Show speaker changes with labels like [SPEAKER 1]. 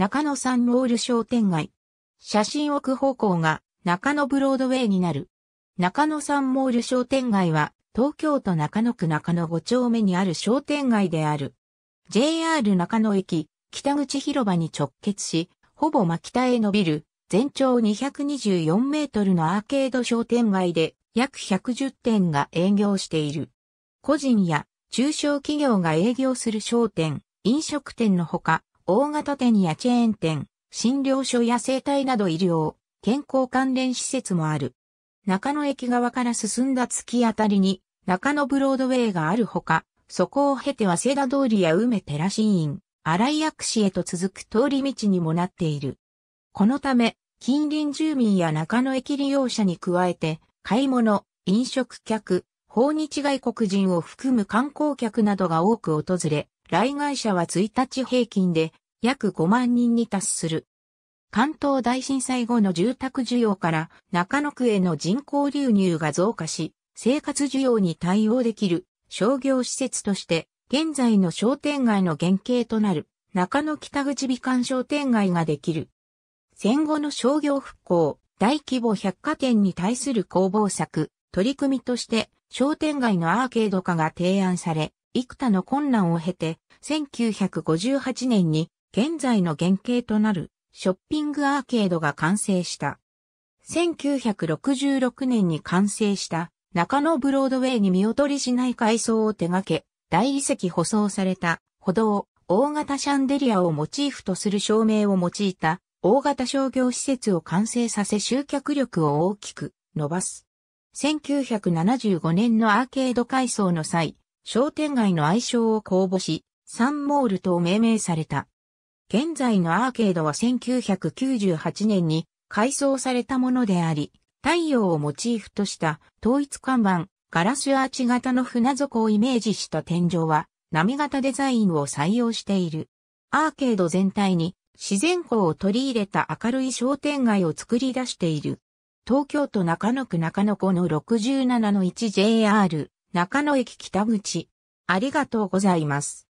[SPEAKER 1] 中野サンモール商店街。写真奥方向が中野ブロードウェイになる。中野サンモール商店街は東京都中野区中野5丁目にある商店街である。JR 中野駅北口広場に直結し、ほぼ真北へ伸びる全長224メートルのアーケード商店街で約110店が営業している。個人や中小企業が営業する商店、飲食店のほか、大型店やチェーン店、診療所や生態など医療、健康関連施設もある。中野駅側から進んだ月あたりに、中野ブロードウェイがあるほか、そこを経て早稲田通りや梅寺市院、荒井薬師へと続く通り道にもなっている。このため、近隣住民や中野駅利用者に加えて、買い物、飲食客、訪日外国人を含む観光客などが多く訪れ、来会者は1日平均で約5万人に達する。関東大震災後の住宅需要から中野区への人口流入が増加し、生活需要に対応できる商業施設として、現在の商店街の原型となる中野北口美観商店街ができる。戦後の商業復興、大規模百貨店に対する攻防策、取り組みとして商店街のアーケード化が提案され、幾多の困難を経て、1958年に現在の原型となるショッピングアーケードが完成した。1966年に完成した中野ブロードウェイに見劣りしない改装を手掛け、大理石舗装された歩道、大型シャンデリアをモチーフとする照明を用いた大型商業施設を完成させ集客力を大きく伸ばす。1975年のアーケード改装の際、商店街の愛称を公募し、サンモールと命名された。現在のアーケードは1998年に改装されたものであり、太陽をモチーフとした統一看板、ガラスアーチ型の船底をイメージした天井は、波型デザインを採用している。アーケード全体に自然光を取り入れた明るい商店街を作り出している。東京都中野区中野区の 67-1JR 中野駅北口。ありがとうございます。